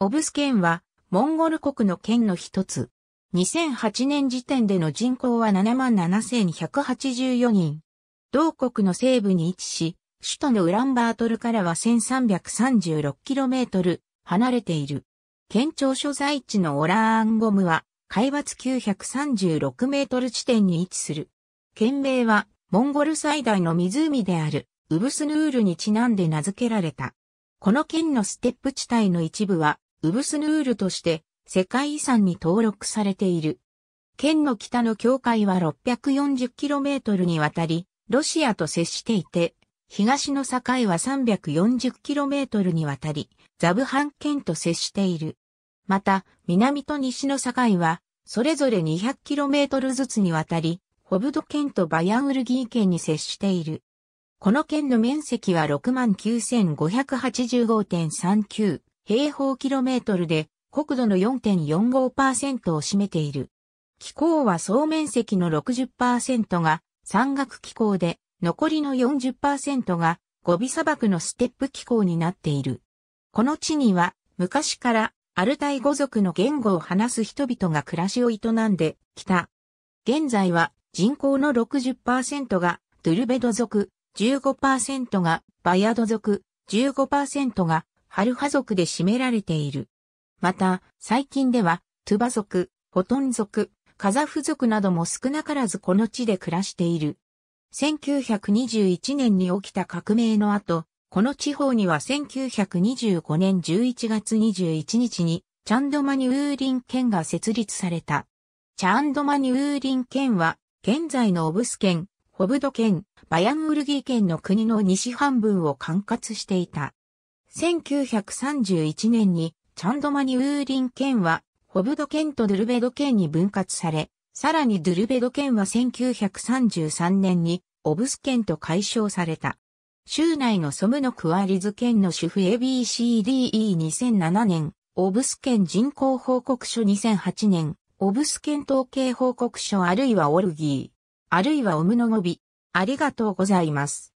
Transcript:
オブス県は、モンゴル国の県の一つ。2008年時点での人口は77,184人。同国の西部に位置し、首都のウランバートルからは 1336km 離れている。県庁所在地のオラーンゴムは、海抜936メートル地点に位置する。県名は、モンゴル最大の湖である、ウブスヌールにちなんで名付けられた。この県のステップ地帯の一部は、ウブスヌールとして世界遺産に登録されている。県の北の境界は 640km にわたり、ロシアと接していて、東の境は 340km にわたり、ザブハン県と接している。また、南と西の境は、それぞれ 200km ずつにわたり、ホブド県とバヤンウルギー県に接している。この県の面積は69,585.39平方キロメートルで国土の4.45%を占めている。気候は総面積の60%が山岳気候で、残りの40%がゴビ砂漠のステップ気候になっている。この地には昔からアルタイ語族の言語を話す人々が暮らしを営んできた。現在は人口の60%がドゥルベド族、15%がバヤド族、15%がハルハ族で占められている。また、最近では、トゥバ族、ホトン族、カザフ族なども少なからずこの地で暮らしている。1921年に起きた革命の後、この地方には1925年11月21日に、チャンドマニウーリン県が設立された。チャンドマニウーリン県は、現在のオブス県、ホブド県、バヤンウルギー県の国の西半分を管轄していた。1931年にチャンドマニウーリン県はホブド県とドゥルベド県に分割され、さらにドゥルベド県は1933年にオブス県と解消された。州内のソムノクワリズ県の主婦 ABCDE2007 年、オブス県人口報告書2008年、オブス県統計報告書あるいはオルギー、あるいはオムノノビ、ありがとうございます。